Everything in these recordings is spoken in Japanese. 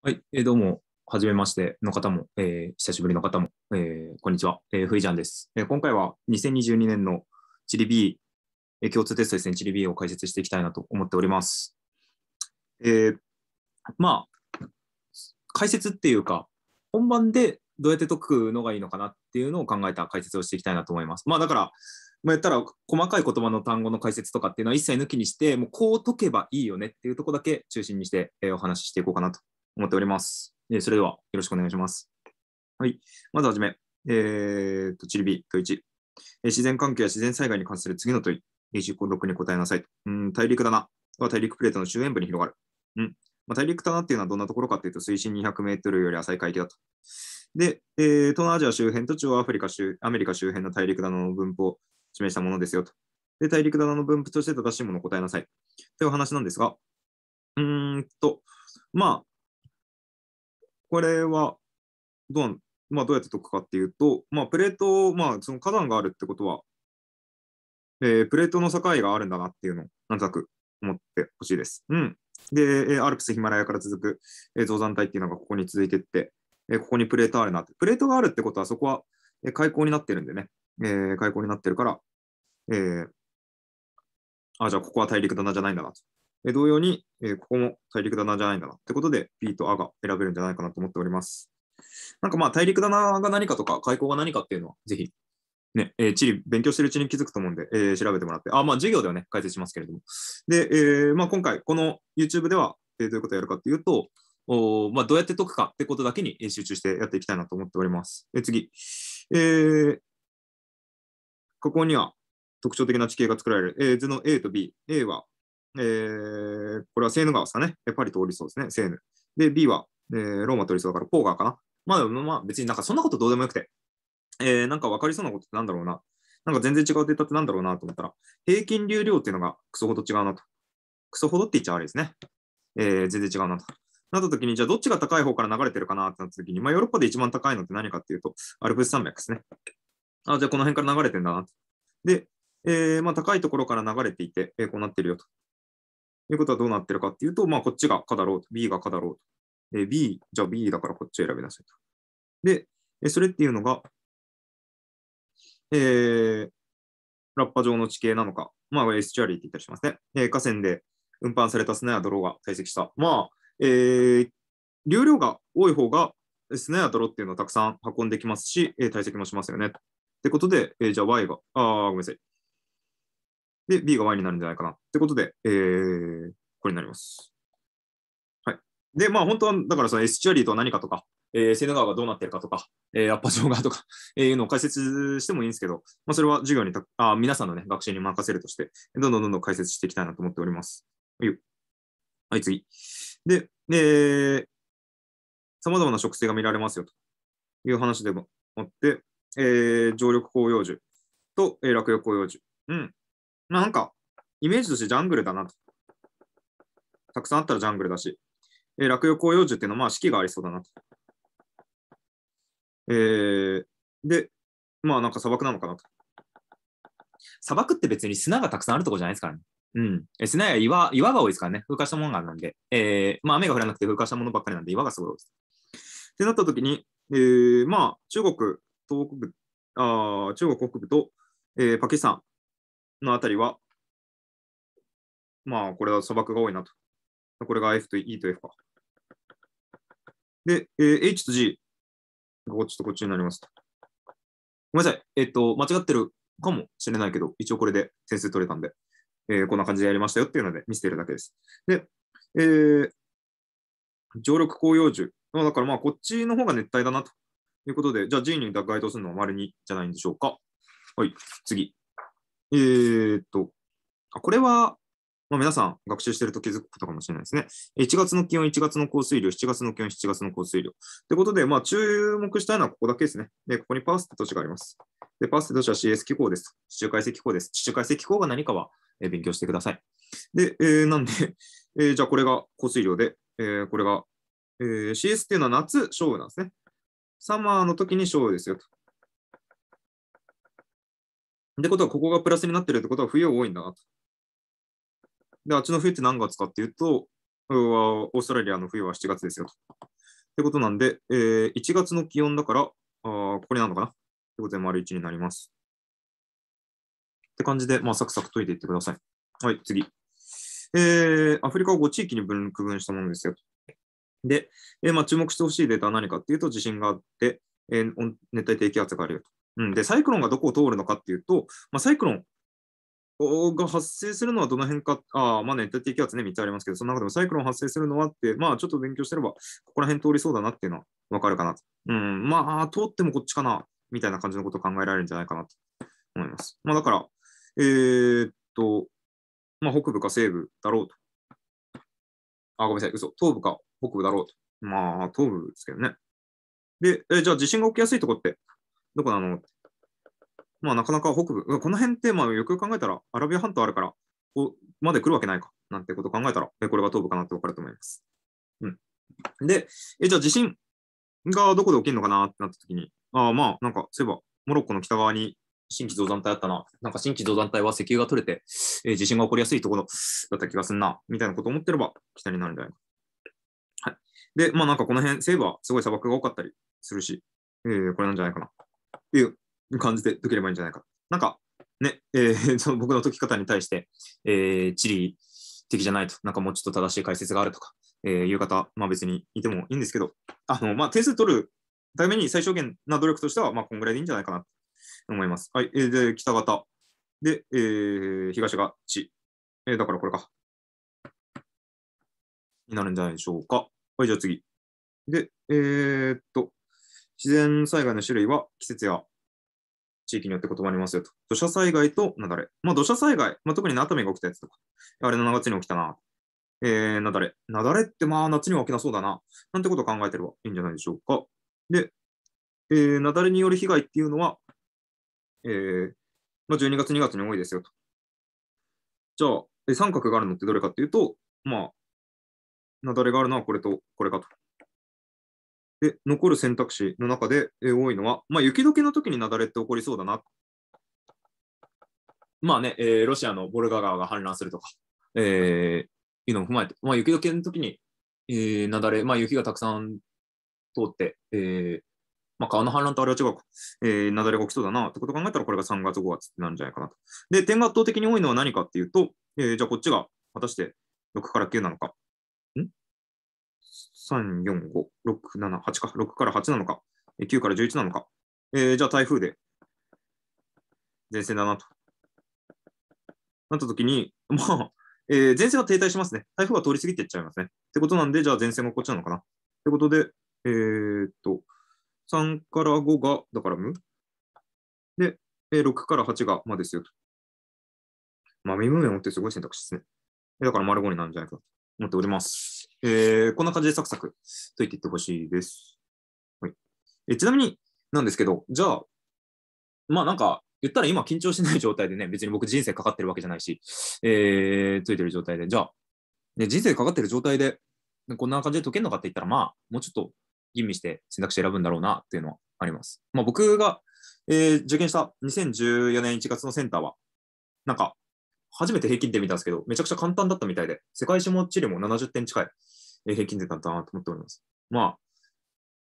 はい、えー、どうも、はじめましての方も、えー、久しぶりの方も、えー、こんにちは、えー、ふいじゃんです、えー。今回は2022年のチリ B、えー、共通テストですね、チリ B を解説していきたいなと思っております。えー、まあ、解説っていうか、本番でどうやって解くのがいいのかなっていうのを考えた解説をしていきたいなと思います。まあだから、まあ、やったら細かい言葉の単語の解説とかっていうのは一切抜きにして、もうこう解けばいいよねっていうとこだけ中心にして、えー、お話ししていこうかなと思っております。えそれではよろしくお願いします。はい。まずはじめ、えー、と、チリビ問1、え自然環境や自然災害に関する次の問い、A16 に答えなさい。うん、大陸棚は大陸プレートの周辺部に広がる。うん。まあ、大陸棚っていうのはどんなところかというと、水深200メートルより浅い海域だと。で、えー、東南アジア周辺と中央アフリカ周、アメリカ周辺の大陸棚の分布を示したものですよと。で、大陸棚の分布として正しいものを答えなさい。という話なんですが、うーんと、まあ、これはどう,、まあ、どうやって解くかっていうと、まあ、プレート、まあ、その火山があるってことは、えー、プレートの境があるんだなっていうのをなんとなく思ってほしいです。うん、で、アルプスヒマラヤから続く、え造山帯っていうのがここに続いてって、えここにプレートあるなって。プレートがあるってことは、そこは、え開口になってるんでね、えー、開口になってるから、えー、あ、じゃあここは大陸だなじゃないんだなとえ同様に、えここも大陸棚じゃないんだなってことで、B と A が選べるんじゃないかなと思っております。なんかまあ、大陸棚が何かとか、開口が何かっていうのは、ぜひ、ね、えー、地理勉強してるうちに気づくと思うんで、えー、調べてもらって、あ、まあ、授業ではね、解説しますけれども。で、えー、まあ、今回、この YouTube では、えー、どういうことをやるかっていうと、おまあ、どうやって解くかってことだけに集中してやっていきたいなと思っております。え次、えー、ここには特徴的な地形が作られる、え図の A と B。A はえー、これはセーヌ川ですかね。パリ通りそうですね、セーヌ。で、B は、えー、ローマ通りそうだから、ポーガーかな。まあ、まあ、別になんかそんなことどうでもよくて、えー、なんか分かりそうなことってなんだろうな。なんか全然違うデータってなんだろうなと思ったら、平均流量っていうのがクソほど違うなと。クソほどって言っちゃあれですね。えー、全然違うなと。なった時に、じゃあどっちが高い方から流れてるかなってなった時に、まあヨーロッパで一番高いのって何かっていうと、アルプス山脈ですね。あ、じゃあこの辺から流れてんだなと。で、えー、まあ高いところから流れていて、えー、こうなってるよと。ということはどうなってるかっていうと、まあ、こっちが可だろうと、B が可だろうと。え B、じゃあ B だからこっちを選びなさいと。で、えそれっていうのが、えー、ラッパ状の地形なのか、まあ、エスチュアリーって言ったりしますね。えー、河川で運搬された砂や泥が堆積した。まあ、えー、流量が多い方が砂や泥っていうのをたくさん運んできますし、えー、堆積もしますよね。ってことで、えー、じゃあ Y が、あごめんなさい。で、B が Y になるんじゃないかな。ってことで、えー、これになります。はい。で、まあ本当は、だからそのエスチュアリーとは何かとか、えー、セーヌ川がどうなってるかとか、えー、アッパ城がとか、えー、いうのを解説してもいいんですけど、まあ、それは授業にたあ、皆さんの、ね、学習に任せるとして、どんどんどんどん解説していきたいなと思っております。はい、次。で、えー、様々な植生が見られますよという話でもあって、えー、常緑広葉樹と、えー、落葉広葉樹。うん。なんか、イメージとしてジャングルだなと。たくさんあったらジャングルだし、えー、落葉広葉樹っていうのはまあ四季がありそうだなと。えー、で、まあなんか砂漠なのかなと。砂漠って別に砂がたくさんあるとこじゃないですからね。うん。え砂や岩岩が多いですからね。風化したものがあるんで。えー、まあ雨が降らなくて風化したものばっかりなんで岩がすごい多いです。ってなった時に、えー、まあ中国、東北部、あ中国北部と、えー、パキスタン、のあたりは、まあ、これは砂漠が多いなと。これが F と E と F か。で、えー、H と G がこっちとこっちになりますと。ごめんなさい。えっ、ー、と、間違ってるかもしれないけど、一応これで点数取れたんで、えー、こんな感じでやりましたよっていうので見せてるだけです。で、えー、常緑広葉樹。だからまあ、こっちの方が熱帯だなということで、じゃあ G に該当するのは丸2じゃないんでしょうか。はい、次。えー、っと、これは、まあ、皆さん学習してると気づくことかもしれないですね。1月の気温、1月の降水量、7月の気温、7月の降水量。ということで、まあ、注目したいのはここだけですね。で、ここにパースって都市があります。で、パースって都市は CS 機構です。地中海性機構です。地中海性機構が何かは、え勉強してください。で、えー、なんで、えー、じゃあこれが降水量で、えー、これが、え CS っていうのは夏、少雨なんですね。サマーの時に少雨ですよと。ってことは、ここがプラスになってるってことは、冬多いんだなと。で、あっちの冬って何月かっていうと、うオーストラリアの冬は7月ですよと。ってことなんで、えー、1月の気温だから、あこれなのかなってことで、丸1になります。って感じで、まあ、サクサク解いていってください。はい、次。えー、アフリカを5地域に分区分したものですよ。で、えーまあ、注目してほしいデータは何かっていうと、地震があって、えー、熱帯低気圧があるよと。うん、で、サイクロンがどこを通るのかっていうと、まあ、サイクロンが発生するのはどの辺か、あまあ、熱帯低気圧ね、3つありますけど、その中でもサイクロン発生するのはって、まあ、ちょっと勉強してれば、ここら辺通りそうだなっていうのはわかるかな。うん、まあ、通ってもこっちかな、みたいな感じのこと考えられるんじゃないかなと思います。まあ、だから、えー、っと、まあ、北部か西部だろうと。あ、ごめんなさい、嘘。東部か北部だろうと。まあ、東部ですけどね。で、えじゃあ地震が起きやすいとこってだからあの、まあなかなか北部、この辺ってまあよく考えたら、アラビア半島あるから、ここまで来るわけないか、なんてこと考えたら、これが東部かなってわかると思います。うん。で、え、じゃあ地震がどこで起きるのかなってなった時に、ああまあなんか、そういえば、モロッコの北側に新規造山帯あったな。なんか新規造山帯は石油が取れて、えー、地震が起こりやすいところだった気がすんな、みたいなことを思ってれば、北になるんじゃないか。はい。で、まあなんかこの辺、西部はすごい砂漠が多かったりするし、えー、これなんじゃないかな。いう感じで解ければいいんじゃないか。なんか、ね、えー、その僕の解き方に対して、えー、地理的じゃないと、なんかもうちょっと正しい解説があるとか、えー、いう方、まあ別にいてもいいんですけど、あの、まあ点数取るために最小限な努力としては、まあこんぐらいでいいんじゃないかなと思います。はい、えー、で、北方。で、えー、東が地。えー、だからこれか。になるんじゃないでしょうか。はい、じゃあ次。で、えー、っと、自然災害の種類は季節や地域によって異なりますよと。土砂災害と雪崩。まあ、土砂災害、まあ、特に熱海が起きたやつとか、あれの7月に起きたな。えー、雪崩。雪崩ってまあ夏には起きなそうだな。なんてことを考えてればいいんじゃないでしょうか。で、えー、雪崩による被害っていうのは、えー、まあ、12月、2月に多いですよと。じゃあ、三角があるのってどれかっていうと、まあ、雪崩があるのはこれとこれかと。で残る選択肢の中で多いのは、まあ、雪解けの時に雪崩って起こりそうだな。まあね、えー、ロシアのボルガ川が氾濫するとか、えー、いうのも踏まえて、まあ、雪解けの時に、えー、雪崩、まあ、雪がたくさん通って、えーまあ、川の氾濫とあれは違うえー、雪崩が起きそうだなってことを考えたら、これが3月、5月なんじゃないかなと。で、点が圧倒的に多いのは何かっていうと、えー、じゃあこっちが果たして6から9なのか、3、4、5、6、7、8か、6から8なのか、9から11なのか。えー、じゃあ台風で前線だなと。なったときに、まあ、えー、前線は停滞しますね。台風は通り過ぎていっちゃいますね。ってことなんで、じゃあ前線がこっちなのかな。ってことで、えー、っと、3から5が、だから無で、えー、6から8がまですよと。まあ、未無名をってすごい選択肢ですね。だから丸5になるんじゃないかと。思っております。えー、こんな感じでサクサクといていってほしいです。はいえちなみになんですけど、じゃあ、まあなんか、言ったら今緊張しない状態でね、別に僕人生かかってるわけじゃないし、えー、ついてる状態で、じゃあ、ね、人生かかってる状態で、こんな感じで解けるのかって言ったら、まあ、もうちょっと吟味して選択肢選ぶんだろうなっていうのはあります。まあ僕が、えー、受験した2014年1月のセンターは、なんか、初めて平均点見たんですけど、めちゃくちゃ簡単だったみたいで、世界史も地理も70点近い平均点だったなと思っております。まあ、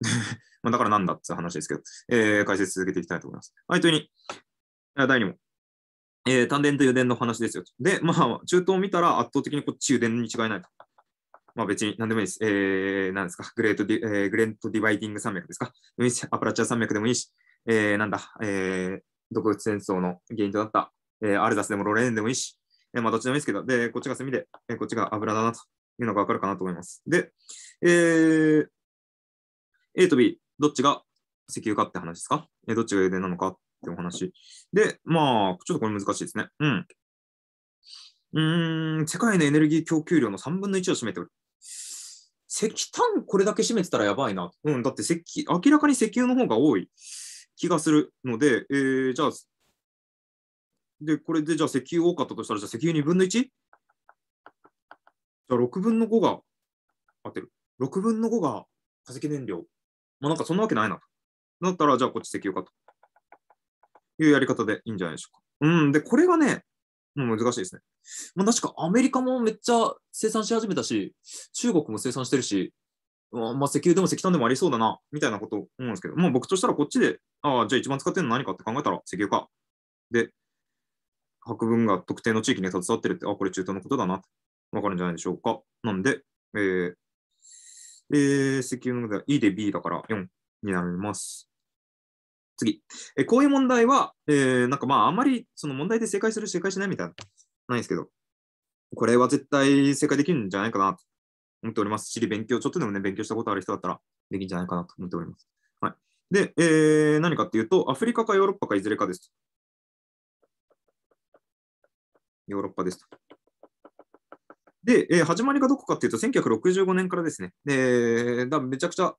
まあだからなんだって話ですけど、えー、解説続けていきたいと思います。はい、といに、第2問。えー、丹田と油田の話ですよ。で、まあ、中東を見たら圧倒的にこっち油田に違いないと。まあ別に何でもいいです。えー、何ですかグレートディ、えー、グレートディバイディング山脈ですかアプラチャ山脈でもいいし、えー、なんだ、えー、独立戦争の原因となった、えー、アルザスでもロレーンでもいいし、えまあ、どっちでもいいですけど、で、こっちが炭で、えこっちが油だなというのがわかるかなと思います。で、えー、A と B、どっちが石油かって話ですか、えどっちが油田なのかってお話。で、まあ、ちょっとこれ難しいですね。うん。うん、世界のエネルギー供給量の3分の1を占めておる。石炭これだけ占めてたらやばいな。うん、だって石明らかに石油の方が多い気がするので、えー、じゃあで、これでじゃあ石油多かったとしたら、じゃあ石油2分の 1? じゃあ6分の5が、当てる。6分の5が化石燃料。まあなんかそんなわけないなと。だったら、じゃあこっち石油かというやり方でいいんじゃないでしょうか。うん、で、これがね、うん、難しいですね。まあ確かアメリカもめっちゃ生産し始めたし、中国も生産してるし、まあ、石油でも石炭でもありそうだな、みたいなこと思うんですけど、もう僕としたらこっちで、ああ、じゃあ一番使ってるの何かって考えたら石油か。で、博文が特定の地域に携わってるって、あ、これ中東のことだな、わかるんじゃないでしょうか。なんで、えー、えー、石油の問題は E で B だから4になります。次、えこういう問題は、えー、なんかまあ、あんまりその問題で正解する、正解しないみたいな、ないんですけど、これは絶対正解できるんじゃないかなと思っておりますし、勉強、ちょっとでもね、勉強したことある人だったらできるんじゃないかなと思っております。はい。で、えー、何かっていうと、アフリカかヨーロッパかいずれかですヨーロッパですと。で、えー、始まりがどこかっていうと、1965年からですね。で、だめちゃくちゃ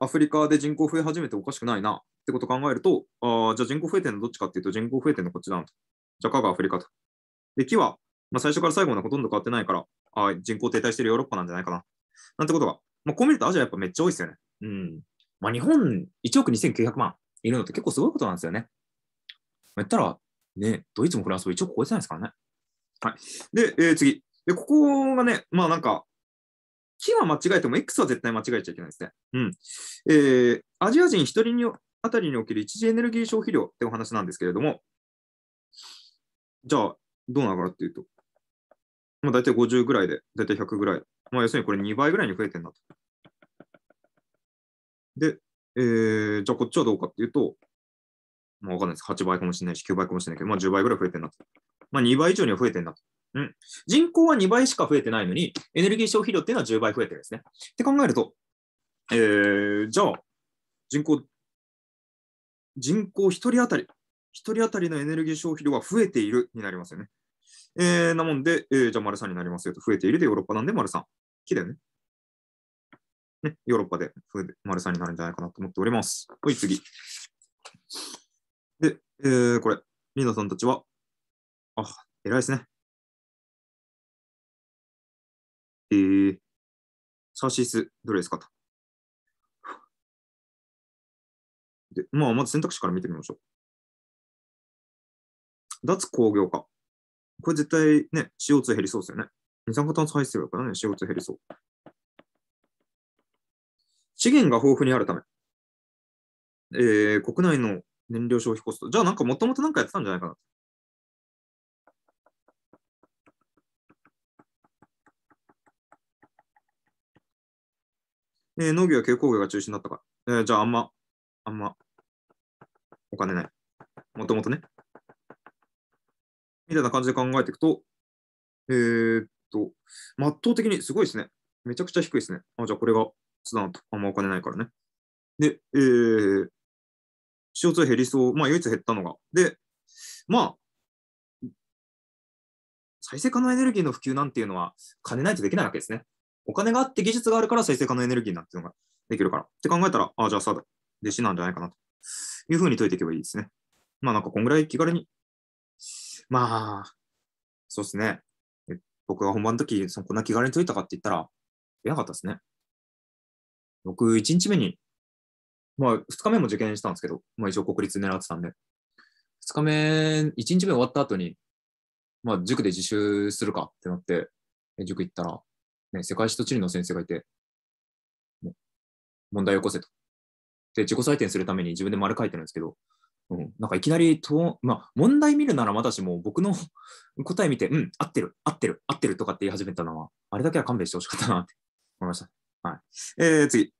アフリカで人口増え始めておかしくないなってことを考えると、あじゃあ人口増えてるのどっちかっていうと、人口増えてるのこっちだなと。じゃあ、かがアフリカと。で、木は、まあ、最初から最後までほとんど変わってないから、あ人口停滞してるヨーロッパなんじゃないかな。なんてことが、まあ、こう見るとアジアやっぱめっちゃ多いですよね。うん。まあ、日本1億2900万いるのって結構すごいことなんですよね。ま言ったら、ね、ドイツもフランスも一応超えてないですからね。はい。で、えー、次。で、ここがね、まあなんか、木は間違えても X は絶対間違えちゃいけないですね。うん。えー、アジア人1人にあたりにおける一次エネルギー消費量ってお話なんですけれども、じゃあ、どうなるかっていうと、まあ、大体50ぐらいで、大体100ぐらい。まあ、要するにこれ2倍ぐらいに増えてるだと。で、えー、じゃあこっちはどうかっていうと、まあ、わかんないです。8倍かもしれないし、9倍かもしれないけど、まあ、10倍ぐらい増えてるなと。まあ、2倍以上には増えてるなと。うん。人口は2倍しか増えてないのに、エネルギー消費量っていうのは10倍増えてるんですね。って考えると、えー、じゃあ、人口、人口1人当たり、1人当たりのエネルギー消費量は増えているになりますよね。えー、なもんで、えー、じゃあ、丸3になりますよと、増えているでヨーロッパなんで丸3。木だよね。ね、ヨーロッパで丸3になるんじゃないかなと思っております。はい、次。えー、これ、リーさんたちは、あ、偉いですね。えー、サーシス、どれですかと。で、まあ、まず選択肢から見てみましょう。脱工業化。これ絶対ね、CO2 減りそうですよね。二酸化炭素排出量からね、CO2 減りそう。資源が豊富にあるため、えー、国内の燃料消費コスト。じゃあなんかもともとなんかやってたんじゃないかな。えー、農業や軽工業が中心だったかえー、じゃああんま、あんま、お金ない。もともとね。みたいな感じで考えていくと、えー、っと、圧倒的にすごいですね。めちゃくちゃ低いですね。あ、じゃあこれが、普段と。あんまお金ないからね。で、えー、CO2 減りそう。まあ、唯一減ったのが。で、まあ、再生可能エネルギーの普及なんていうのは、金ないとできないわけですね。お金があって技術があるから再生可能エネルギーなんていうのができるから。って考えたら、ああ、じゃあさ、弟子なんじゃないかなというふうに解いていけばいいですね。まあなんかこんぐらい気軽に。まあ、そうですね。僕が本番の時、そのこんな気軽に解いたかって言ったら、出なかったですね。僕、1日目にまあ、2日目も受験したんですけど、まあ、一応国立狙ってたんで、2日目、1日目終わった後に、まあ、塾で自習するかってなって、塾行ったら、ね、世界史と地理の先生がいて、ね、問題を起こせと。で、自己採点するために自分で丸書いてるんですけど、うん、なんかいきなりと、まあ、問題見るならまだしも僕の 答え見て、うん、合ってる、合ってる、合ってるとかって言い始めたのは、あれだけは勘弁してほしかったなって思いました。はい。えー、次。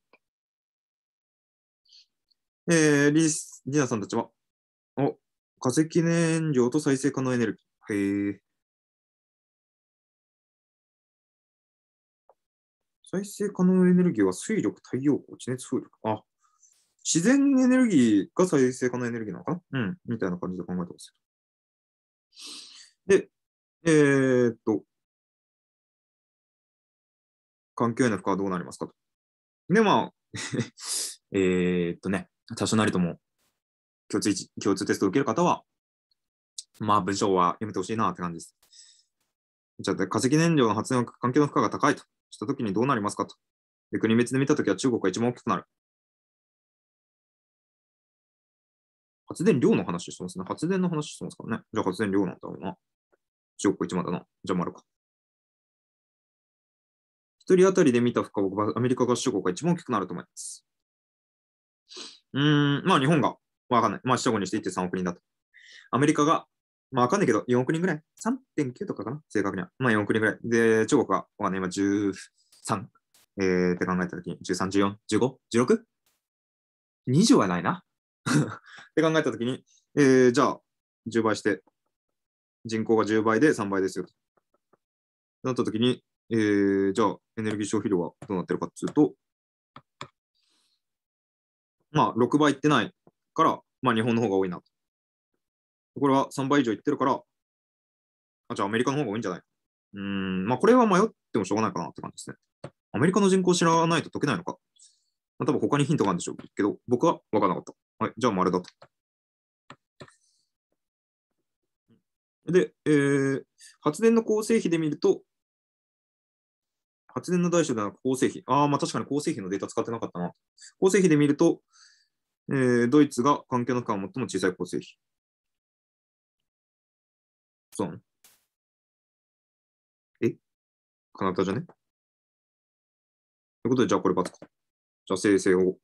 えー、リス、リナさんたちは、お、化石燃料と再生可能エネルギー。へえ。再生可能エネルギーは水力、太陽光、地熱、風力。あ、自然エネルギーが再生可能エネルギーなのかなうん、みたいな感じで考えてますで、えー、っと、環境への負荷はどうなりますかと。で、まあ、えっとね、多少なりとも共通共通テストを受ける方は、まあ、文章は読めてほしいなって感じです。じゃあ、化石燃料の発電は環境の負荷が高いとしたときにどうなりますかと。で国別で見たときは中国が一番大きくなる。発電量の話してますね。発電の話してますからね。じゃあ発電量なんだろうな。中国が一番だな。じゃあ丸か。一人当たりで見た負荷はアメリカ合衆国が一番大きくなると思います。うん、まあ日本がわかんない。まあ、四捨五にしてて3億人だと。アメリカが、まあわかんないけど、4億人ぐらい。3.9とかかな正確には。まあ4億人ぐらい。で、中国が、わかんない。今13、えー、って考えたときに、13、14、15、16? 20はないな。って考えたときに、えー、じゃあ、10倍して、人口が10倍で3倍ですよ。なったときに、えー、じゃあ、エネルギー消費量はどうなってるかっていうと、まあ、6倍いってないから、まあ、日本の方が多いな。これは3倍以上いってるから、あ、じゃあアメリカの方が多いんじゃないうん、まあ、これは迷ってもしょうがないかなって感じですね。アメリカの人口知らないと解けないのか。まあ、多分他にヒントがあるんでしょうけど、僕は分からなかった。はい、じゃあ丸だと。で、えー、発電の構成比で見ると、発電の代償では構成比。ああ、まあ確かに構成比のデータ使ってなかったな。構成比で見ると、えー、ドイツが環境の負荷を最も小さい構成比。そう。えカナダじゃねということで、じゃあこれ×か。じゃあ生成を。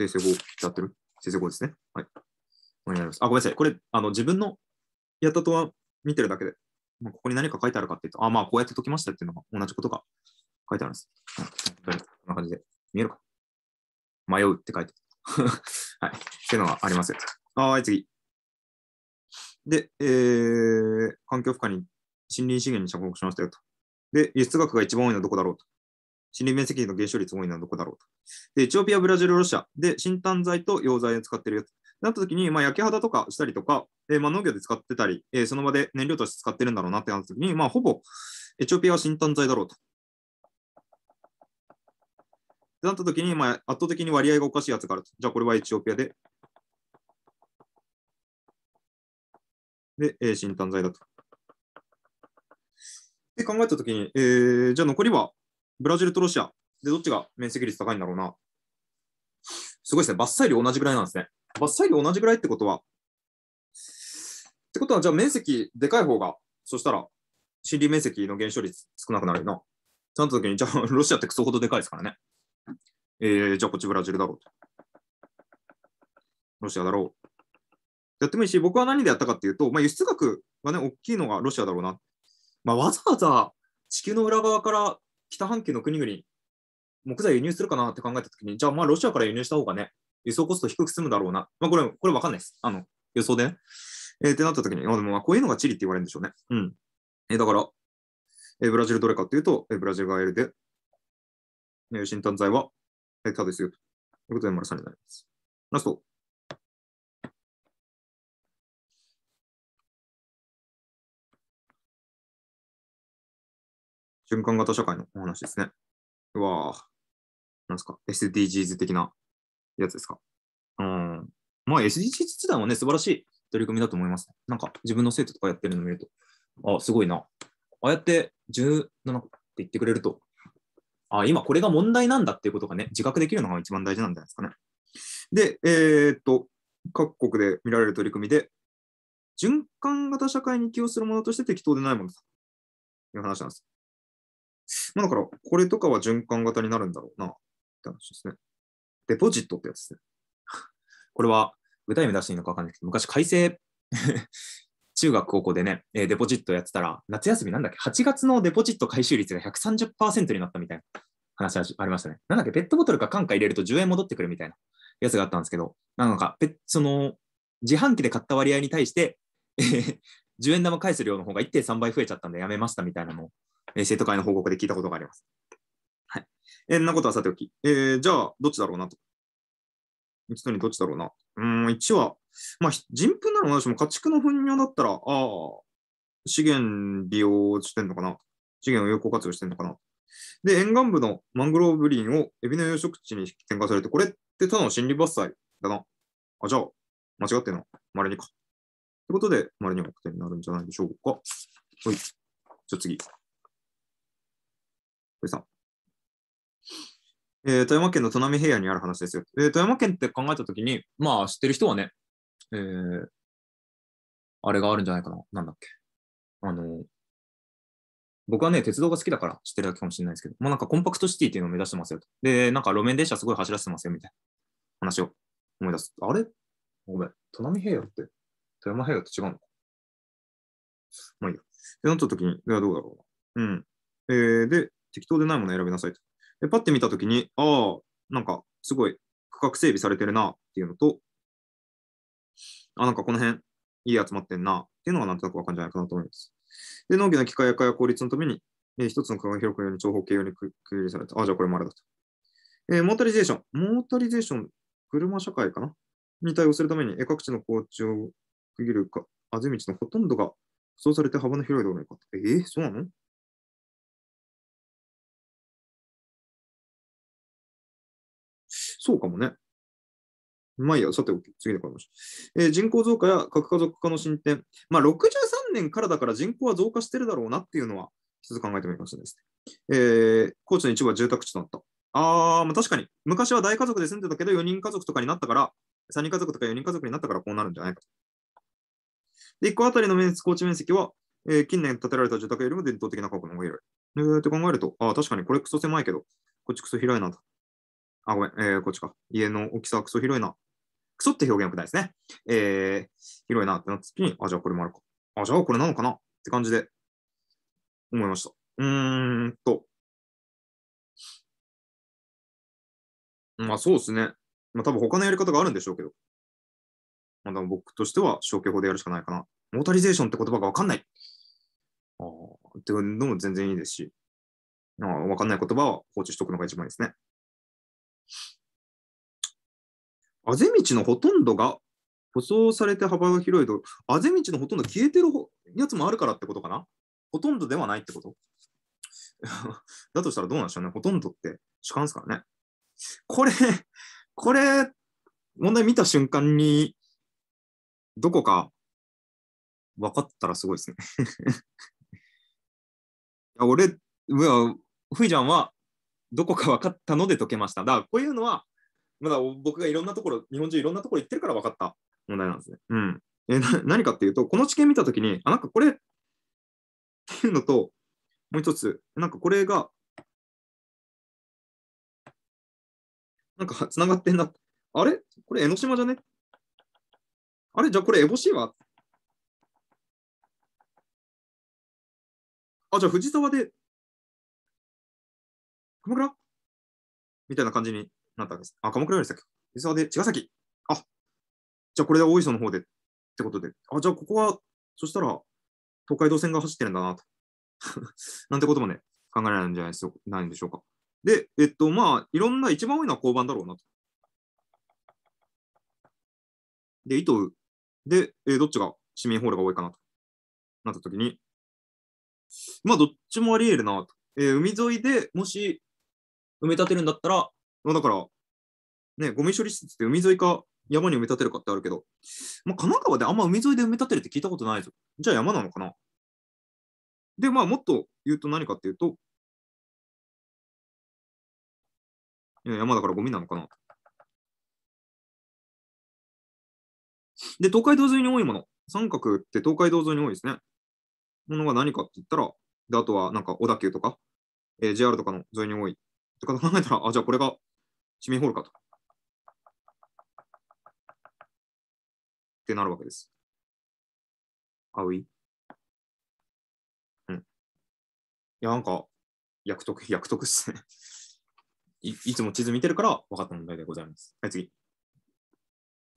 生成法やってる生成法ですね。はい。お願いします。あ、ごめんなさい。これ、あの自分のやったとは見てるだけで、まあ、ここに何か書いてあるかっていうと、あ、まあこうやって解きましたっていうのが同じことが書いてあるんです。はい、こんな感じで。見えるか迷うって書いて はい。っていうのはありますよ。はい、次。で、えー、環境負荷に森林資源に着目しましたよと。で、輸出額が一番多いのはどこだろうと。森林面積の減少率多いのはどこだろうと。で、エチオピア、ブラジル、ロシアで新炭材と溶剤を使ってるよと。なった時に、まあ、焼け肌とかしたりとか、えー、まあ農業で使ってたり、えー、その場で燃料として使ってるんだろうなってなった時に、まあ、ほぼエチオピアは新炭材だろうと。なった時に、まあ、圧倒的に割合がおかしいやつがあると。じゃあこれはエチオピアで。で、えー、新炭剤だと。で考えたときに、えー、じゃあ残りはブラジルとロシア。で、どっちが面積率高いんだろうな。すごいですね。伐採量同じぐらいなんですね。伐採量同じぐらいってことは。ってことは、じゃあ面積でかい方が、そしたら森林面積の減少率少なくなるな。そなったときに、じゃあロシアってクソほどでかいですからね。えー、じゃあこっちブラジルだろうと。ロシアだろう。やってもいいし、僕は何でやったかっていうと、まあ、輸出額がね、大きいのがロシアだろうな。まあ、わざわざ地球の裏側から北半球の国々、木材輸入するかなって考えたときに、じゃあまあロシアから輸入した方がね、輸送コスト低く済むだろうな。まあ、これ、これわかんないです。あの、予想でね。えー、ってなったときに、あ、でもまあこういうのがチリって言われるんでしょうね。うん。えー、だから、えー、ブラジルどれかっていうと、えー、ブラジルがるで、え診断罪剤は、えー、ただですよ。ということで、丸さんになります。ラスト。循環型社会のお話ですね。うわぁ。なんすか ?SDGs 的なやつですかうん。まあ SDGs 自体はね、素晴らしい取り組みだと思います。なんか自分の生徒とかやってるの見ると、あ、すごいな。ああやって17って言ってくれると、あ今これが問題なんだっていうことがね、自覚できるのが一番大事なんじゃないですかね。で、えー、っと、各国で見られる取り組みで、循環型社会に寄与するものとして適当でないものだという話なんです。まあ、だから、これとかは循環型になるんだろうなって話ですね。デポジットってやつですね。これは具体名出していいのかわかんないけど、昔改正中学、高校でね、えー、デポジットやってたら、夏休みなんだっけ、8月のデポジット回収率が130%になったみたいな話ありましたね。なんだっけ、ペットボトルか缶か入れると10円戻ってくるみたいなやつがあったんですけど、なんか、その、自販機で買った割合に対して、え10円玉返す量の方が1.3倍増えちゃったんでやめましたみたいなのを、えー、生徒会の報告で聞いたことがあります。はい。えー、なことはさておき、えー、じゃあ、どっちだろうなと。一度にどっちだろうな。うん、1はまあ、人糞なのも私も家畜の糞尿だったら、ああ、資源利用してんのかな。資源を有効活用してんのかな。で、沿岸部のマングローブ林をエビの養殖地に転換されて、これってただの森林伐採だな。あ、じゃあ、間違ってんな。稀にか。ってことで、稀には得になるんじゃないでしょうか。はい。じゃあ次。これえー、富山県の砺波平野にある話ですよ。えー、富山県って考えたときに、まあ知ってる人はね、えー、あれがあるんじゃないかな。なんだっけ。あの、僕はね、鉄道が好きだから知ってるだけかもしれないですけど、もうなんかコンパクトシティっていうのを目指してますよと。で、なんか路面電車すごい走らせてますよみたいな話を思い出す。あれごめん、砺波平野って、富山平野って違うのか。まあいいよ。で、なった時に、ではどうだろうな。うん。えー、で、適当でないもの選びなさいと。で、パッて見た時に、ああ、なんかすごい区画整備されてるなっていうのと、あ、なんかこの辺、いい集まってんな、っていうのがなんとなくわかるんじゃないかなと思います。で、農業の機械化や効率のために、えー、一つの区画を広くように長方形用に区切りされた。あ、じゃあこれもあれだと。えー、モータリゼーション。モータリゼーション、車社会かなに対応するために、えー、各地の高地を区切るか、あぜ道のほとんどがそうされて幅の広い道路にかかえー、そうなのそうかもね。まあいいや、さて次の話、えー、人口増加や核家族化の進展。まあ、63年からだから人口は増加してるだろうなっていうのは、一つ考えてもいいかもしれないですね。えー、高知の一部は住宅地となった。あー、まあ、確かに、昔は大家族で住んでたけど、4人家族とかになったから、3人家族とか4人家族になったからこうなるんじゃないかと。で、1個あたりの面積、高知面積は、えー、近年建てられた住宅よりも伝統的な家屋の方が広い。えー、って考えると、あ確かにこれクソ狭いけど、こっちクソ広いなと。あ、ごめん、えー、こっちか。家の大きさはクソ広いな。クソって表現よくないですね。えー、広いなってなった時に、あ、じゃあこれもあるか。あ、じゃあこれなのかなって感じで思いました。うーんと。まあそうですね。まあ多分他のやり方があるんでしょうけど。まあでも僕としては消去法でやるしかないかな。モータリゼーションって言葉がわかんない。ああ、っていうのも全然いいですし。ああ、わかんない言葉は放置しておくのが一番いいですね。あぜ道のほとんどが舗装されて幅が広いと、あぜ道のほとんど消えてるやつもあるからってことかなほとんどではないってこと だとしたらどうなんでしょうね。ほとんどって主観ですからね。これ、これ、問題見た瞬間に、どこか分かったらすごいですね いや俺、ふいちゃんはどこか分かったので解けました。だからこういうのはまだ僕がいろんなところ、日本中いろんなところ行ってるから分かった問題なんですね。うん。え何かっていうと、この知見見たときに、あ、なんかこれっていうのと、もう一つ、なんかこれが、なんかつながってんな。あれこれ江ノ島じゃねあれじゃあこれエしいはあ、じゃあ藤沢で、鎌倉みたいな感じになんです。あ、鎌倉より先。湯沢で茅ヶ崎。あ、じゃあこれで大磯の方でってことで。あ、じゃあここは、そしたら、東海道線が走ってるんだなと。なんてこともね、考えられるんじゃないですよないんでしょうか。で、えっと、まあ、いろんな、一番多いのは交番だろうなと。で、糸で、えー、どっちが市民ホールが多いかなとなったときに、まあ、どっちもあり得るなと。えー、海沿いでもし埋め立てるんだったら、まあ、だから、ね、ゴミ処理施設って海沿いか山に埋め立てるかってあるけど、まあ、神奈川であんま海沿いで埋め立てるって聞いたことないぞ。じゃあ山なのかなで、まあ、もっと言うと何かっていうと、山だからゴミなのかなで、東海道沿いに多いもの。三角って東海道沿いに多いですね。ものが何かって言ったら、であとはなんか小田急とか、えー、JR とかの沿いに多い。とか考えたら、あ、じゃあこれが市民ホールかと。ってなるわけです。あういうん。いや、なんか、役得、役得っすねい。いつも地図見てるから分かった問題でございます。はい、次。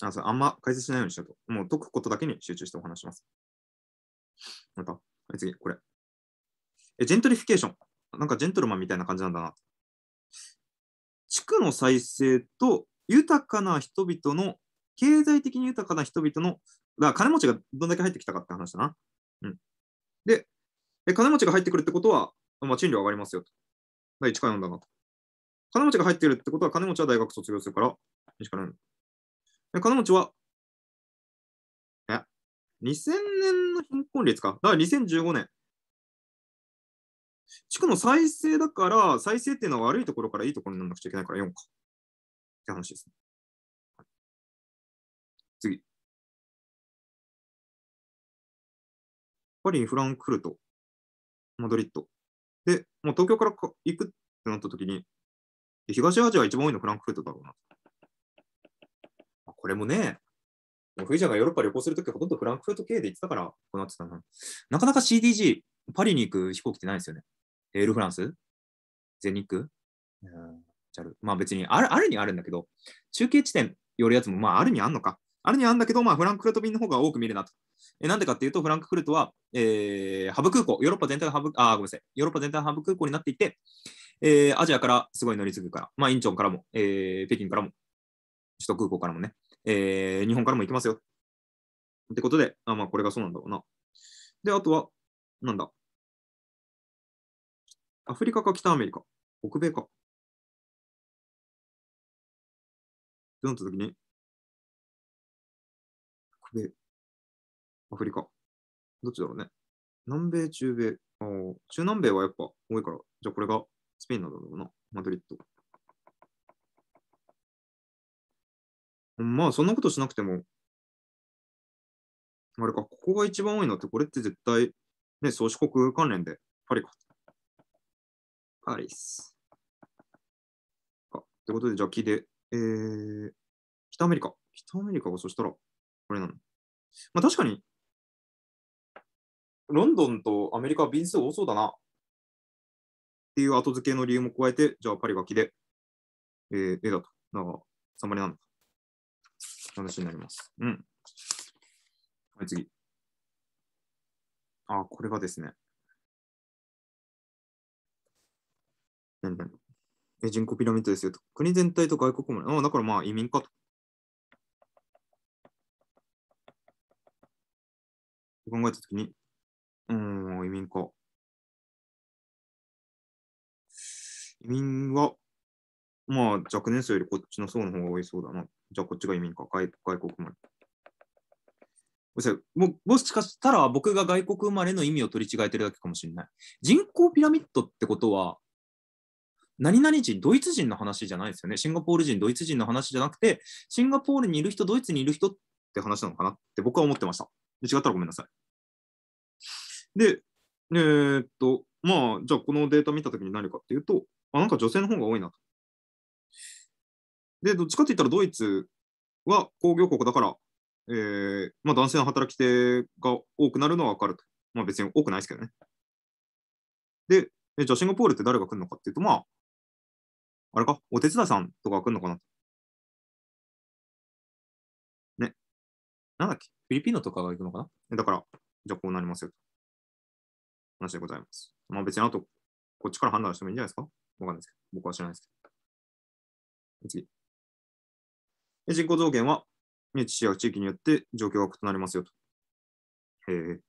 あそあんま解説しないようにしようと。もう解くことだけに集中してお話します。また、はい、次、これ。え、ジェントリフィケーション。なんかジェントルマンみたいな感じなんだな。地区の再生と豊かな人々の、経済的に豊かな人々の、だ金持ちがどんだけ入ってきたかって話だな。うん。で、金持ちが入ってくるってことは、まあ、賃料上がりますよと。第1か4だなと。金持ちが入ってるってことは、金持ちは大学卒業するから、1から4。金持ちは、え、2000年の貧困率か。だから2015年。地区の再生だから、再生っていうのは悪いところからいいところにならなくちゃいけないから4か。って話ですね。はい、次。パリにフランクフルト、マドリッド。で、もう東京からか行くってなった時に、東アジアが一番多いのフランクフルトだろうな。これもね、もうフジャがヨーロッパ旅行するときほとんどフランクフルト系で行ってたから、こうなってたな。なかなか CDG、パリに行く飛行機ってないですよね。エールフランス全日空、ク、ジャル、まあ別にある、あるにあるんだけど、中継地点よるやつもまああるにあんのか。あるにあんだけど、まあフランクフルト便の方が多く見るなと。えなんでかっていうと、フランクフルトは、えー、ハブ空港、ヨーロッパ全体がハブ、あ、ごめんなさい、ヨーロッパ全体がハブ空港になっていて、えー、アジアからすごい乗り継ぐから、まあ、インチョンからも、えー、北京からも、首都空港からもね、えー、日本からも行きますよ。ってことで、あまあ、これがそうなんだろうな。で、あとは、なんだ、アフリカか北アメリカ、北米か。ってなった時に、北米、アフリカ。どっちだろうね。南米、中米。あ中南米はやっぱ多いから、じゃあこれがスペインなんだろうな。マドリッド。まあ、そんなことしなくても、あれか、ここが一番多いのって、これって絶対、ね、宗主国関連でパリかパリス。あ、ってことで、じゃあ聞いて、えー、北アメリカ。北アメリカがそしたら、これなの。まあ確かに、ロンドンとアメリカは便数多そうだな。っていう後付けの理由も加えて、じゃあパリが木で、えー、絵だと。だから、サマリなんだ。話になります。うん。はい、次。あ、これがですね。なんだろう。え、人口ピラミッドですよと。国全体と外国も、ああ、だからまあ移民かと。考えたときに、うん、移民か。移民は、まあ若年層よりこっちの層の方が多いそうだな。じゃあこっちが移民か、外外国生まれ。ももしかしたら僕が外国生まれの意味を取り違えてるだけかもしれない。人口ピラミッドってことは、何々人、ドイツ人の話じゃないですよね。シンガポール人、ドイツ人の話じゃなくて、シンガポールにいる人、ドイツにいる人って話なのかなって僕は思ってました。違ったらごめんなさい。で、えー、っと、まあ、じゃあこのデータ見たときに何かっていうと、あ、なんか女性の方が多いなと。で、どっちかって言ったらドイツは工業国だから、えーまあ、男性の働き手が多くなるのは分かると。まあ別に多くないですけどね。で、じゃあシンガポールって誰が来るのかっていうと、まああれか、お手伝いさんとか来るのかなね。なんだっけ、フィリピンのとかが行くのかなだから、じゃあこうなりますよ。話でございます。まあ別にあと、こっちから判断してもいいんじゃないですかわかんないですけど、僕は知らないですけど。次。人口増減は、地市や地域によって状況が異なりますよと。へえ。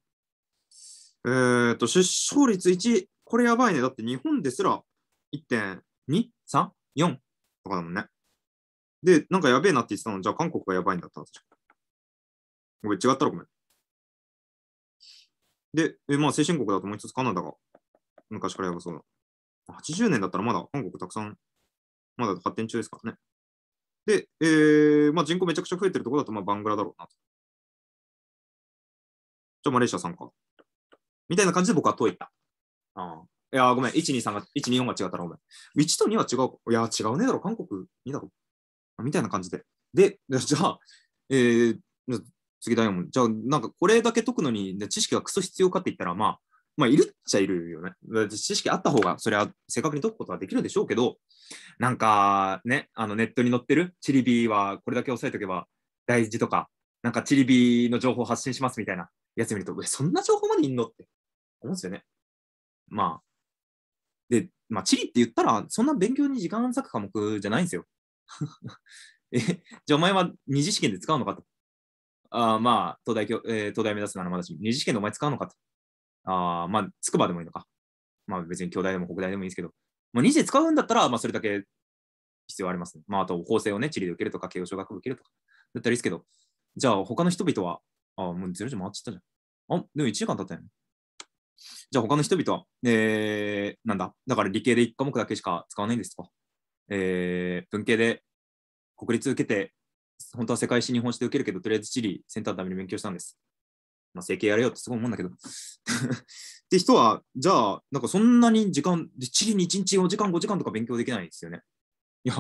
えー、っと、出生率1、これやばいね。だって日本ですら1.5 2、3、4とかだもんね。で、なんかやべえなって言ってたの、じゃあ韓国がやばいんだったんですよ。ごめん、違ったらごめん。で、えまあ、先進国だともう一つカナダが昔からやばそうだ。80年だったらまだ韓国たくさん、まだ発展中ですからね。で、えーまあ、人口めちゃくちゃ増えてるところだと、まあ、バングラだろうなと。じゃあマレーシアさんか。みたいな感じで僕は解いた。ああいや、ごめん。1、2、3が、1、2、4が違ったらごめん。1と2は違う。いや、違うねだろ。韓国2だろ。みたいな感じで。で、じゃあ、えー、次だよ。じゃあ、なんかこれだけ解くのに、ね、知識がクソ必要かって言ったら、まあ、まあ、いるっちゃいるよね。知識あった方が、それは正確に解くことはできるでしょうけど、なんかね、あのネットに載ってるチリビーはこれだけ押さえとけば大事とか、なんかチリビーの情報発信しますみたいなやつ見ると、そんな情報までいんのって思うんですよね。まあ、まあ、地理って言ったら、そんな勉強に時間割く科目じゃないんですよ。え、じゃあお前は二次試験で使うのかと。あまあ、東大えー、東大目指すならまだし、二次試験でお前使うのかと。あまあ、筑波でもいいのか。まあ、別に京大でも国大でもいいですけど、まあ、二次で使うんだったら、まあ、それだけ必要ありますね。まあ、あと、法制をね、地理で受けるとか、慶応小学部受けるとか。だったらいいですけど、じゃあ、他の人々は、あ、もうゼロ時回っちゃったじゃん。あ、でも1時間経ったよね。じゃあ他の人々は、えー、なんだ、だから理系で1科目だけしか使わないんですか、えー、文系で国立受けて、本当は世界史、日本史で受けるけど、とりあえず地理、センターのために勉強したんです。まあ、整形やれよってすごい思うんだけど。って人は、じゃあ、なんかそんなに時間、地理に1日4時間、5時間とか勉強できないんですよね。いや、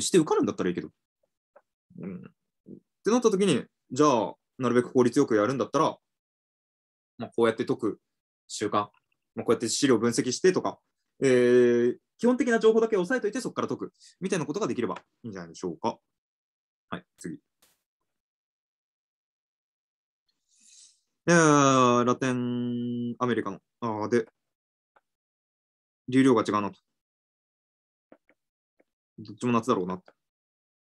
して受かるんだったらいいけど。うん、ってなった時に、じゃあ、なるべく効率よくやるんだったら、まあ、こうやって解く習慣、まあ、こうやって資料分析してとか、えー、基本的な情報だけ押さえておいてそこから解くみたいなことができればいいんじゃないでしょうか。はい、次。いやラテンアメリカの。あで、流量が違うなと。どっちも夏だろうなと。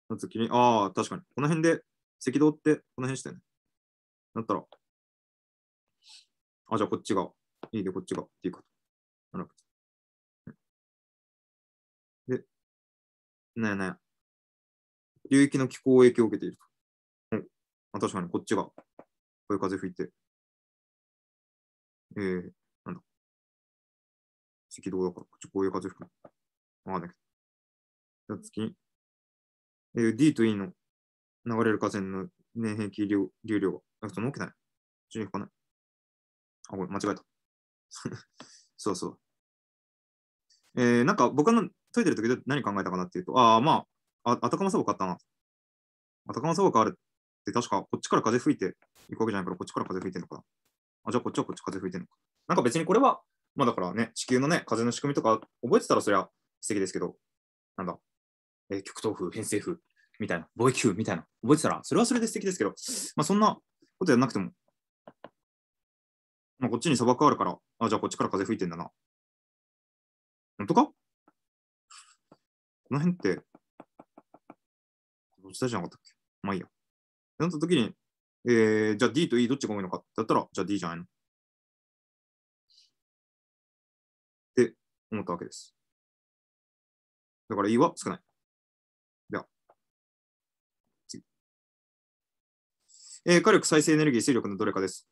夏気に、ああ、確かに。この辺で、赤道ってこの辺してね。だったら、あ、じゃあこっちが、いいでこっちがっていうと。なで、なんやなんや。流域の気候影響を受けていると。うん。あ、確かにこっちが、こういう風吹いて。えー、なんだ。赤道だから、こっちこういう風吹く。わかんないけど。じゃあ次。えー、D と E の流れる河川の年平均流量が、あ、その起きない。位引かない。あ、これ間違えた。そうそう。えー、なんか僕の解いてる時で何考えたかなっていうと、ああ、まあ、あ、たかま砂漠あったな。あたかまば漠あるって確かこっちから風吹いていくわけじゃないから、こっちから風吹いてるのかな。あ、じゃあこっちはこっち風吹いてるのか。なんか別にこれは、まあだからね、地球のね、風の仕組みとか覚えてたらそりゃ素敵ですけど、なんだ、えー、極東風、偏西風みたいな、貿易風みたいな、覚えてたら、それはそれで素敵ですけど、まあそんなことやなくてもまあ、こっちに砂漠あるから、あ、じゃあこっちから風吹いてんだな。本当かこの辺って、どっちだじゃなかったっけまあいいや。なった時に、えー、じゃあ D と E どっちが多いのかだったら、じゃあ D じゃないのって思ったわけです。だから E は少ない。では、次。えー、火力、再生エネルギー、水力のどれかです。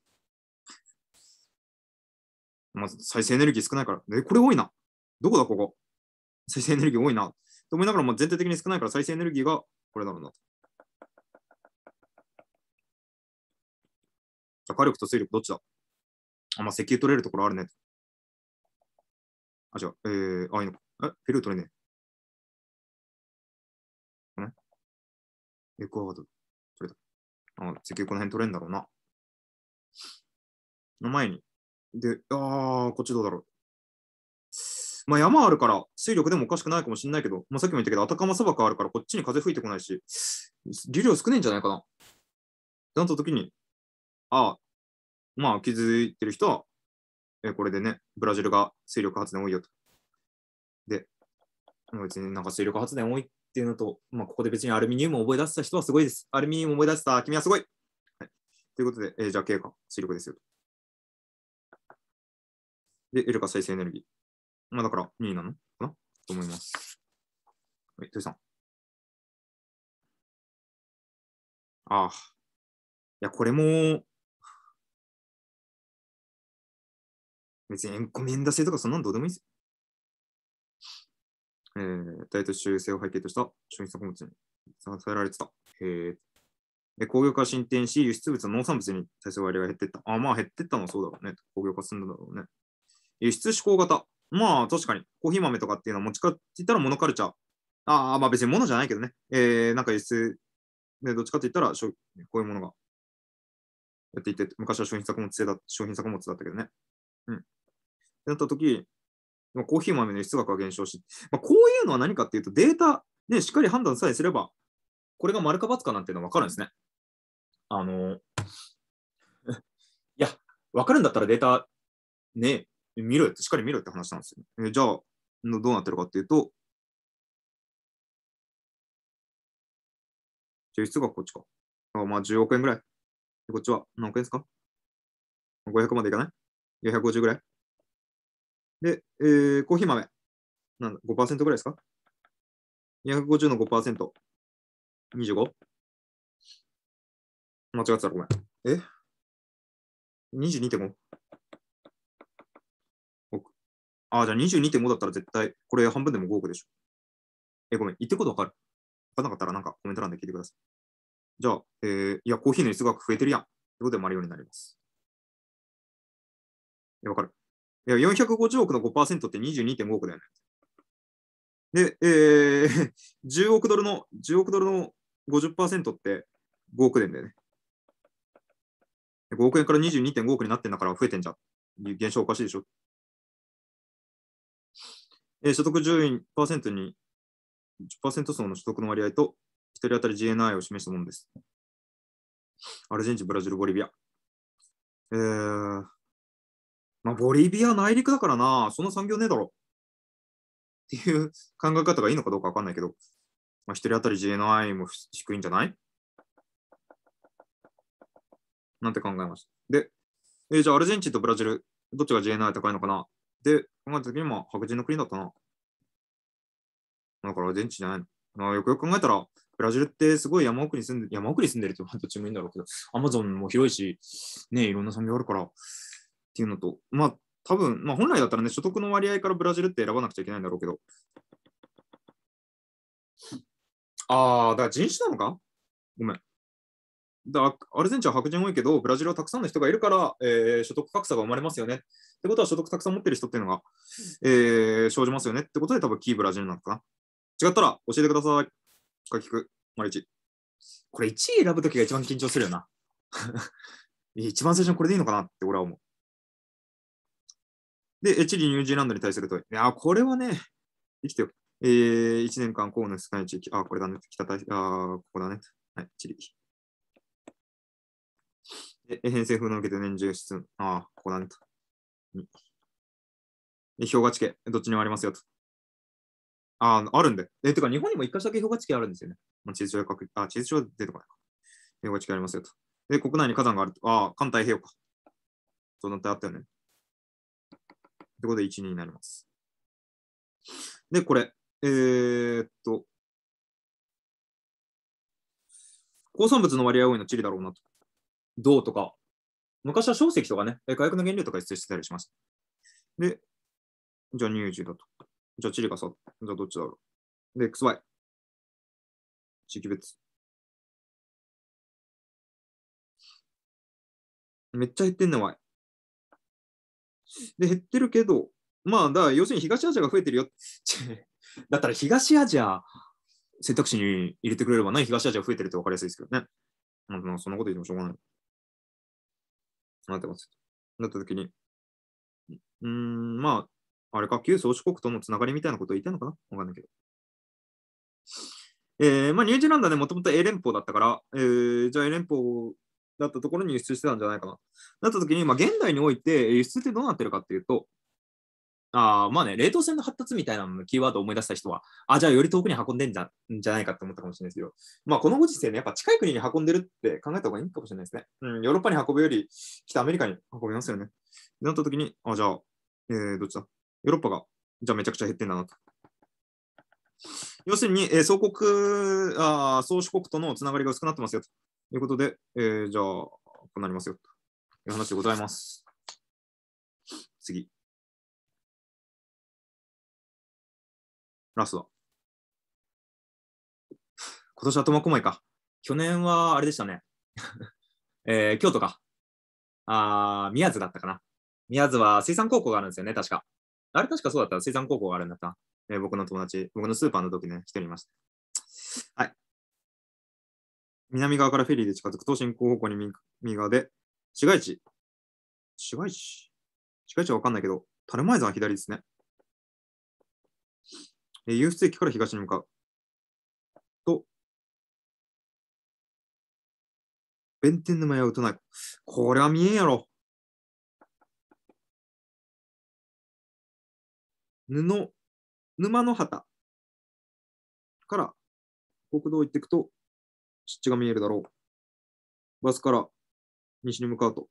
まず再生エネルギー少ないから、え、これ多いな。どこだ、ここ。再生エネルギー多いな。と思いながら、まあ、全体的に少ないから再生エネルギーがこれだろうなと。じゃ火力と水力どっちだあ、まあ、石油取れるところあるね。あ、じゃあ、えー、あ、いいのか。え、ェル取れねえ。ねエクアドル。取れた。あ、石油この辺取れんだろうな。の前に、で、ああ、こっちどうだろう。まあ、山あるから水力でもおかしくないかもしれないけど、まあ、さっきも言ったけど、あたかま砂漠あるからこっちに風吹いてこないし、流量少ないんじゃないかな。なんと時に、ああ、まあ気づいてる人は、えこれでね、ブラジルが水力発電多いよと。で、別になんか水力発電多いっていうのと、まあ、ここで別にアルミニウムを覚え出した人はすごいです。アルミニウムを覚え出した君はすごい、はい、ということで、えー、じゃあ経過、水力ですよと。で、L が再生エネルギー。まあ、だから、2なのかなと思います。はい、土井さん。ああ。いや、これも、別にエンコメンダ制とかそんなんどうでもいいです。えー、大都市修正を背景とした商品作物に支えられてた。へえ。工業化進展し、輸出物の農産物に対する割合が減ってった。あ、まあ減ってったのはそうだろうね。工業化進んだだろうね。輸出志向型。まあ、確かに、コーヒー豆とかっていうのは持ち帰って言ったらモノカルチャー。ああ、まあ別に物じゃないけどね。えー、なんか輸出、ね、どっちかって言ったら、こういうものがやっていて、昔は商品作物製だ、商品作物だったけどね。うん。ってなった時、コーヒー豆の輸出額は減少し、まあ、こういうのは何かっていうと、データ、ね、しっかり判断さえすれば、これが丸か×かなんていうのは分かるんですね。あのー、いや、分かるんだったらデータ、ね、見ろよって、しっかり見ろよって話なんですよ。じゃあ、どうなってるかっていうと、抽出額こっちか。あまあ、10億円ぐらい。こっちは何億円ですか ?500 までいかない ?450 ぐらい。で、えー、コーヒー豆。なんだ、5%ぐらいですか ?250 の5%。25? 間違ってたらごめん。え ?22.5? ああ、じゃあ22.5だったら絶対、これ半分でも5億でしょ。え、ごめん、言ってことわかるわかんなかったらなんかコメント欄で聞いてください。じゃあ、えー、いや、コーヒーの輸出額増えてるやん。ってことでもあるようになります。え、わかる。いや、450億の5%って22.5億だよね。で、えー、10 億ドルの、10億ドルの50%って5億円だよね。5億円から22.5億になってんだから増えてんじゃん。現象おかしいでしょえー、所得順位1トに10%層の所得の割合と1人当たり GNI を示したものです。アルゼンチン、ブラジル、ボリビア。えー、まあ、ボリビア内陸だからな、そんな産業ねえだろ。っていう 考え方がいいのかどうかわかんないけど、まあ、1人当たり GNI も低いんじゃないなんて考えました。で、えー、じゃあアルゼンチンとブラジル、どっちが GNI 高いのかなで、今月にも白人の国だったな。だからアルゼンチンじゃないの。あ、よくよく考えたら、ブラジルってすごい山奥に住んで、山奥に住んでるってどっちもいいんだろうけど、アマゾンも広いし、ね、いろんな産業あるからっていうのと、まあ、多分、まあ、本来だったらね、所得の割合からブラジルって選ばなくちゃいけないんだろうけど。ああ、だから人種なのかごめん。だアルゼンチンは白人多いけど、ブラジルはたくさんの人がいるから、えー、所得格差が生まれますよね。ってことは、所得たくさん持ってる人っていうのが、えー、生じますよねってことで、多分キーブラジルなのかな。違ったら教えてください。か聞く、丸1。これ1位選ぶときが一番緊張するよな。一番最初にこれでいいのかなって俺は思う。で、チリ、ニュージーランドに対する問い。いや、これはね、生きてよ。えー、1年間、う野少ない地域。あ、これだね。北大あ、ここだね。はい、チリ。え、編成風の受けて年中質ああ、ここだねと。え、氷河地形、どっちにもありますよと。ああ、あるんで。え、てか、日本にも一箇所だけ氷河地形あるんですよね。まあ、地図上であ、地図上で出てこないか。氷河地形ありますよと。で、国内に火山があると。ああ、関太平洋か。そうなってあったよね。ってことで1、2になります。で、これ、えー、っと、鉱産物の割合多いのはチリだろうなと。銅とか、昔は硝石とかね、火薬の原料とか輸出してたりしました。で、じゃあ乳児だと。じゃあチリがさ、じゃあどっちだろう。で、XY。地域別。めっちゃ減ってんね、Y。で、減ってるけど、まあ、だ要するに東アジアが増えてるよ。だったら東アジア選択肢に入れてくれればな、い東アジア増えてるって分かりやすいですけどね。そんなこと言ってもしょうがない。なってます。なった時に、うん、まあ、あれか、旧宗主国とのつながりみたいなことを言いたいのかなわかんないけど。えー、まあ、ニュージーランドはね、もともと英連邦だったから、えー、じゃあ英連邦だったところに輸出してたんじゃないかな。なった時に、まあ、現代において輸出ってどうなってるかっていうと、あまあね、冷凍船の発達みたいなののキーワードを思い出した人は、あ、じゃあより遠くに運んでんじゃんじゃないかって思ったかもしれないですけど、まあこのご時世ね、やっぱ近い国に運んでるって考えた方がいいかもしれないですね。うん、ヨーロッパに運ぶより、北アメリカに運びますよね。なった時に、あ、じゃあ、えー、どっちだヨーロッパが、じゃあめちゃくちゃ減ってんだなと。要するに、えー、総国あ、宗主国とのつながりが薄くなってますよということで、えー、じゃあ、こうなりますよという話でございます。次。ラスト今年は苫小牧か。去年はあれでしたね。えー、京都か。あ宮津だったかな。宮津は水産高校があるんですよね、確か。あれ確かそうだった。水産高校があるんだった。えー、僕の友達、僕のスーパーの時ね、一人いました。はい。南側からフェリーで近づくと進行方向に右側で、市街地。市街地市街地はわかんないけど、樽前山左ですね。えース駅から東に向かうと、弁天沼を打たない。これは見えんやろ。布、沼の旗から国道行っていくと、湿地が見えるだろう。バスから西に向かうと。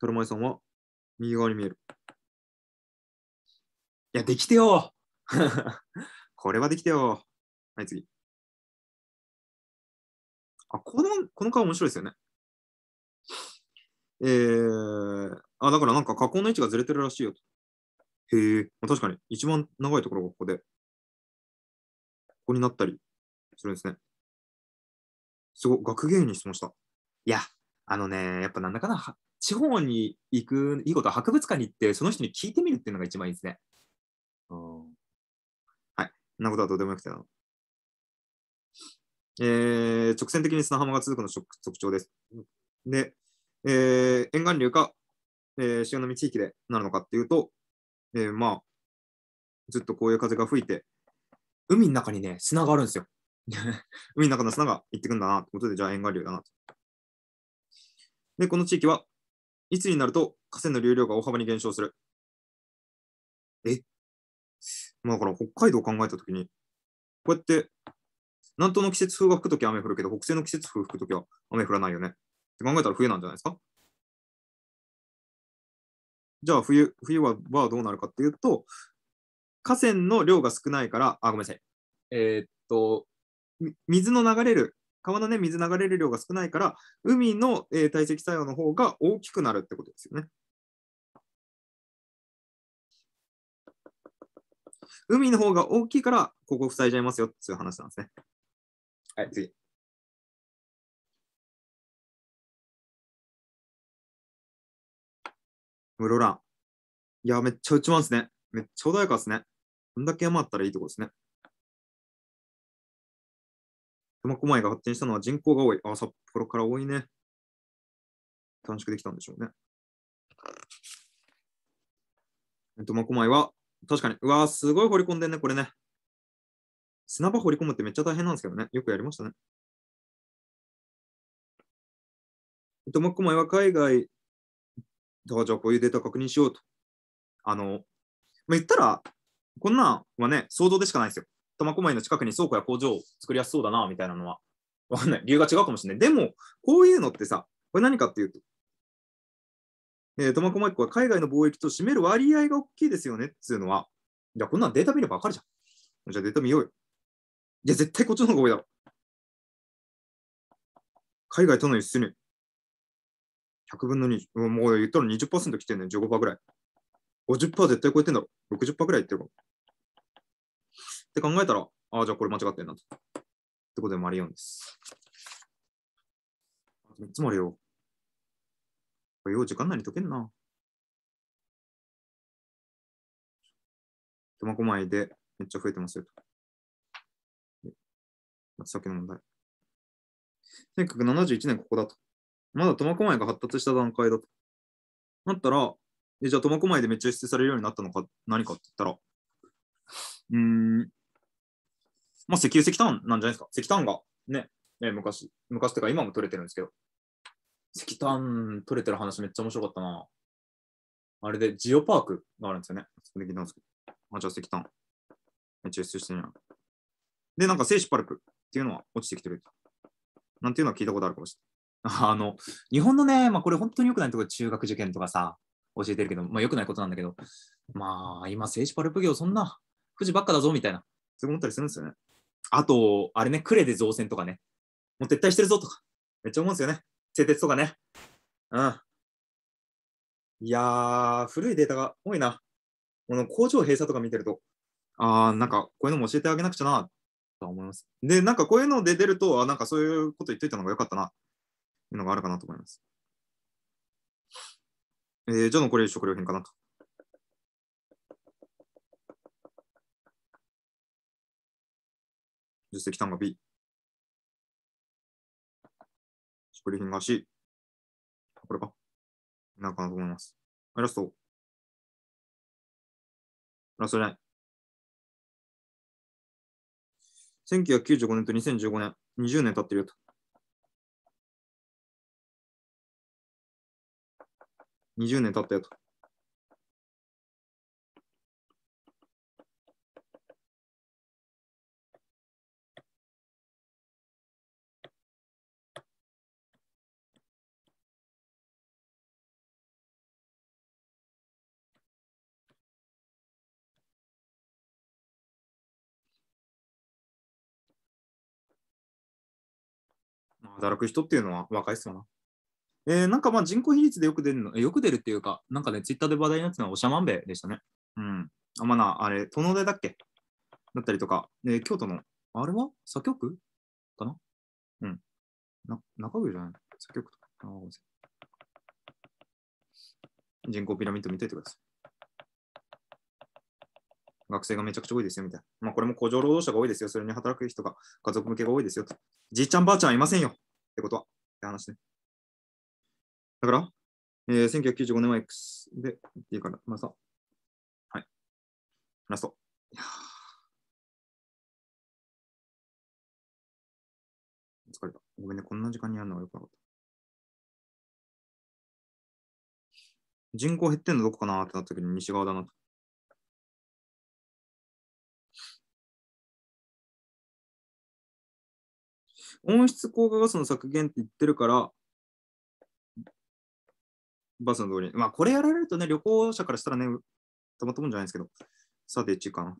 タルマイさんは右側に見える。いや、できてよ これはできてよはい、次。あ、この、この顔面白いですよね。えー、あ、だからなんか加工の位置がずれてるらしいよへえ、まあ、確かに、一番長いところがここで、ここになったりするんですね。すごい、学芸員にしてました。いや、あのね、やっぱなんだかな、地方に行く、いいことは博物館に行って、その人に聞いてみるっていうのが一番いいですね。なことはどうでもよくてな。えー、直線的に砂浜が続くの特徴です。で、えー、沿岸流か、えー、潮波地域でなるのかっていうと、えー、まあ、ずっとこういう風が吹いて、海の中にね、砂があるんですよ。海の中の砂が行ってくんだなってことで、じゃあ沿岸流だなと。で、この地域はいつになると河川の流量が大幅に減少する。えまあ、だから北海道考えたときに、こうやって、南東の季節風が吹くときは雨降るけど、北西の季節風吹くときは雨降らないよね。って考えたら冬なんじゃないですかじゃあ冬、冬ははどうなるかっていうと、河川の量が少ないから、あ、ごめんなさい。えー、っと、水の流れる、川のね、水流れる量が少ないから、海の、えー、堆積作用の方が大きくなるってことですよね。海の方が大きいから、ここ塞いじゃいますよっていう話なんですね。はい、次。室蘭。いや、めっちゃ打ちますね。めっちゃ穏やかですね。こんだけ山あったらいいとこですね。苫小牧が発展したのは人口が多い。あ、札幌から多いね。短縮できたんでしょうね。苫小牧は確かに。うわすごい掘り込んでんね、これね。砂場掘り込むってめっちゃ大変なんですけどね。よくやりましたね。トマコマイは海外だからじゃあこういうデータ確認しようと。あの、まあ、言ったら、こんなんはね、想像でしかないですよ。苫小牧の近くに倉庫や工場を作りやすそうだな、みたいなのは。わかんない。理由が違うかもしれない。でも、こういうのってさ、これ何かっていうと、苫小牧港は海外の貿易と占める割合が大きいですよねっていうのは、いや、こんなんデータ見ればわかるじゃん。じゃあデータ見ようよ。いや、絶対こっちの方が多いだろ。海外との輸出入。100分の2、もう言ったら20%来てるね、15%ぐらい。50%絶対超えてんだろ。60%ぐらい言ってるから。って考えたら、ああ、じゃあこれ間違ってんなと。ってことで、マリオンです。3つもあるよ。よう時間内に解けんな。苫小牧でめっちゃ増えてますよと。さっきの問題。1971年ここだと。まだ苫小牧が発達した段階だと。なったら、えじゃあ苫小牧でめっちゃ出世されるようになったのか、何かって言ったら、うん、まあ石油石炭なんじゃないですか。石炭がね、え昔、昔とか今も取れてるんですけど、石炭取れてる話めっちゃ面白かったな。あれでジオパークがあるんですよね。そこで聞いたんですけど。あ、じゃあ石炭。めっちゃ輸出してるやん。で、なんか精子パルクっていうのは落ちてきてる。なんていうのは聞いたことあるかもしれない。あの、日本のね、まあこれ本当に良くないところ中学受験とかさ、教えてるけど、まあ良くないことなんだけど、まあ今精子パルプ業そんな、富士ばっかだぞみたいな、そう思ったりするんですよね。あと、あれね、クレで造船とかね、もう撤退してるぞとか、めっちゃ思うんですよね。製鉄とかね。うん。いやー、古いデータが多いな。この工場閉鎖とか見てると、あー、なんかこういうのも教えてあげなくちゃな、と思います。で、なんかこういうので出ると、あ、なんかそういうこと言っといたのがよかったな、いうのがあるかなと思います。えー、じゃあ残り食料品かなと。実績単価 B。ンが東。これか。なんかなと思います。ラスト。ラストじゃない。1995年と2015年、20年経ってるよと。20年経ったよと。働く人っていうのは若いっすよな。えー、なんかまあ人口比率でよく出るの、よく出るっていうか、なんかね、ツイッターで話題になってたのはおしゃまんべでしたね。うん。あ、まあな、あれ、殿出だっけだったりとか、えー、京都の、あれは左京区かなうん。な中区じゃない左京区とか。あ、ごめんなさい。人口ピラミッド見ていてください。学生がめちゃくちゃ多いですよみたいな。まあ、これも工場労働者が多いですよ。それに働く人が家族向けが多いですよじいちゃんばあちゃんいませんよ。ってことは、って話ね。だから、えー、1995年は X で、っていいから、まあさ、はい。ラスト。いや疲れた。ごめんね、こんな時間にやるのはよくなかった。人口減ってんのどこかなってなった時に西側だなと。温室効果ガスの削減って言ってるから、バスの通りに。まあ、これやられるとね、旅行者からしたらね、たまったもんじゃないですけど、さて、1間、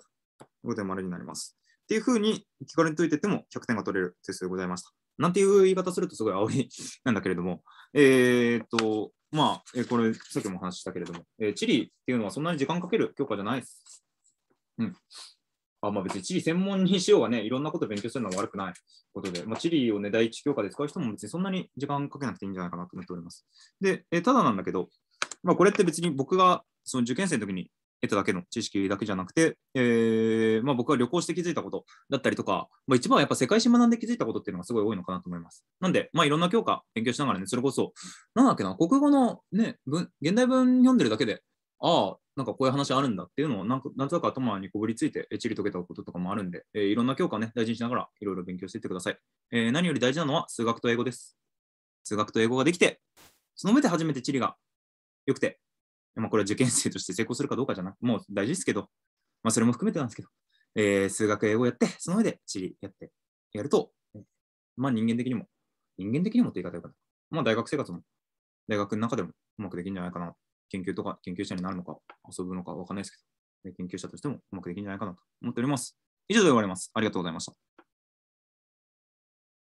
5点丸になります。っていうふうに聞かれといてても100点が取れるテストでございました。なんていう言い方するとすごい青いなんだけれども、えー、っと、まあ、えー、これ、さっきも話したけれども、えー、地理っていうのはそんなに時間かける教科じゃないです。うん。あまあ、別に地理専門にしようがね、いろんなこと勉強するのは悪くないことで、まあ、地理をね、第一教科で使う人も別にそんなに時間かけなくていいんじゃないかなと思っております。で、えただなんだけど、まあ、これって別に僕がその受験生の時に得ただけの知識だけじゃなくて、えー、まあ、僕は旅行して気づいたことだったりとか、まあ、一番はやっぱ世界史学んで気づいたことっていうのがすごい多いのかなと思います。なんで、まあ、いろんな教科勉強しながらね、それこそ、なんだっけな、国語の、ね、文現代文読んでるだけでああ、なんかこういう話あるんだっていうのをなんか、なんとなく頭にこぶりついて、えちり解けたこととかもあるんで、えー、いろんな教科をね、大事にしながらいろいろ勉強していってください、えー、何より大事なのは数学と英語です。数学と英語ができて、その上で初めて地理が良くて、まあ、これは受験生として成功するかどうかじゃなく、もう大事ですけど、まあ、それも含めてなんですけど、えー、数学、英語やって、その上で地理やって、やると、まあ人間的にも、人間的にもって言い方よかた。まあ大学生活も、大学の中でもうまくできるんじゃないかな研究とか研究者になるのか、遊ぶのか分かんないですけど、研究者としてもうまくできるんじゃないかなと思っております。以上で終わります。ありがとうございました。